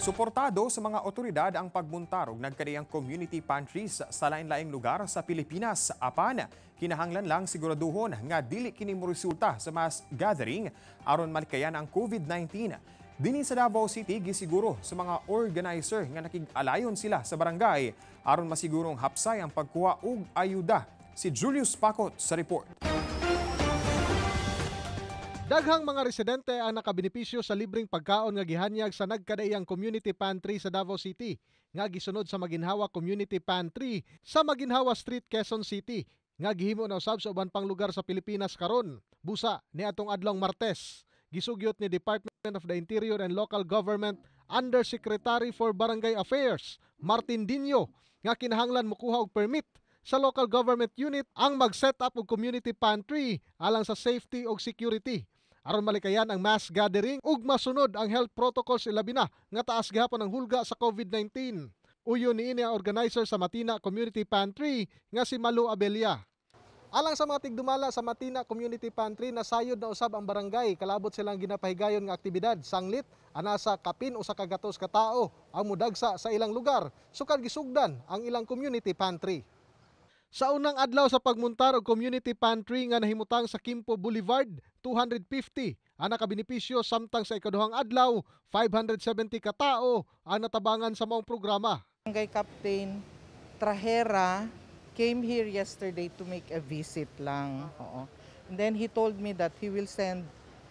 Suportado sa mga otoridad ang pagmuntarog ng kaniyang community pantries sa lain-laing lugar sa Pilipinas. Apan, kinahanglan lang siguraduhon nga dili kini resulta sa mass gathering aron malikayan ang COVID-19. Dini sa Davao City gisiguro sa mga organizer nga nakig-alayon sila sa barangay aron masigurong hapsay ang pagkuha og ayuda. Si Julius Pacot sa report. Daghang mga residente ang nakabenepisyo sa libreng pagkaon nga gihanyag sa nagkadaiyang community pantry sa Davao City nga gisunod sa Maginhawa Community Pantry sa Maginhawa Street, Quezon City nga gihimo na usab sa uban pang lugar sa Pilipinas karon busa ni atong adlong Martes gisugyot ni Department of the Interior and Local Government Undersecretary for Barangay Affairs Martin Dino nga kinahanglan mokuha og permit sa local government unit ang mag-set up og community pantry alang sa safety og security aron malikayan ang mass gathering ug masunod ang health protocols ilabi na nga taas gihapon ang hulga sa COVID-19. Uyo ni ini ang organizer sa Matina Community Pantry nga si Malu Abelia. Alang sa mga tigdumala sa Matina Community Pantry, nasayod na usab ang barangay kalabot silang ginapahigayon nga aktibidad sanglit ana sa kapin o sa kagatos ka tao ang mudagsa sa ilang lugar sukad gisugdan ang ilang community pantry. Sa unang adlaw sa pagmuntar og community pantry nga nahimutang sa Kimpo Boulevard, 250 ang nakabenepisyo samtang sa ikaduhang adlaw 570 katao ang natabangan sa maong programa. Kay Captain Trahera came here yesterday to make a visit lang. Oo. And then he told me that he will send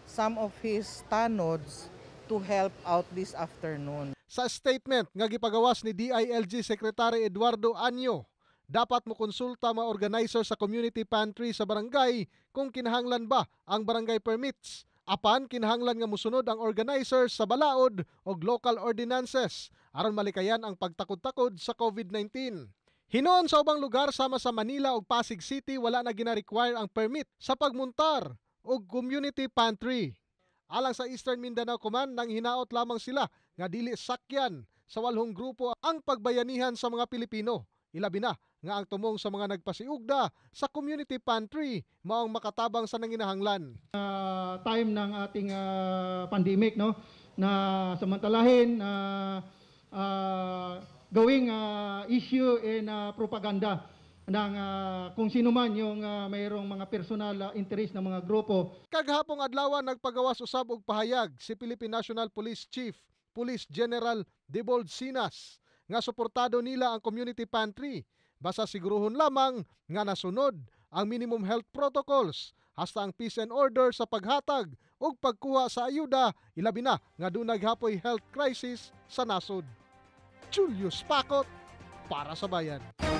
some of his tanods to help out this afternoon. Sa statement nga gipagawas ni DILG Secretary Eduardo Anyo, dapat mo konsulta mga organizer sa community pantry sa barangay kung kinahanglan ba ang barangay permits. Apan kinahanglan nga musunod ang organizer sa balaod o local ordinances aron malikayan ang pagtakod-takod sa COVID-19. Hinoon sa ubang lugar sama sa Manila ug Pasig City wala na gina-require ang permit sa pagmuntar og community pantry. Alang sa Eastern Mindanao Command nang hinaot lamang sila nga dili sakyan sa walhong grupo ang pagbayanihan sa mga Pilipino. Ilabi na nga ang tumong sa mga nagpasiugda sa community pantry maong makatabang sa nanginahanglan. Uh, time ng ating uh, pandemic no na samantalahin na uh, uh, gawing uh, issue in uh, propaganda ng uh, kung sino man yung uh, mayroong mga personal uh, interest ng mga grupo. Kagahapong adlaw nagpagawas usab og pahayag si Philippine National Police Chief Police General Debold Sinas nga suportado nila ang community pantry basa siguruhon lamang nga nasunod ang minimum health protocols hasta ang peace and order sa paghatag ug pagkuha sa ayuda ilabi na nga dunay hapoy health crisis sa nasod. Julius Pakot para sa bayan.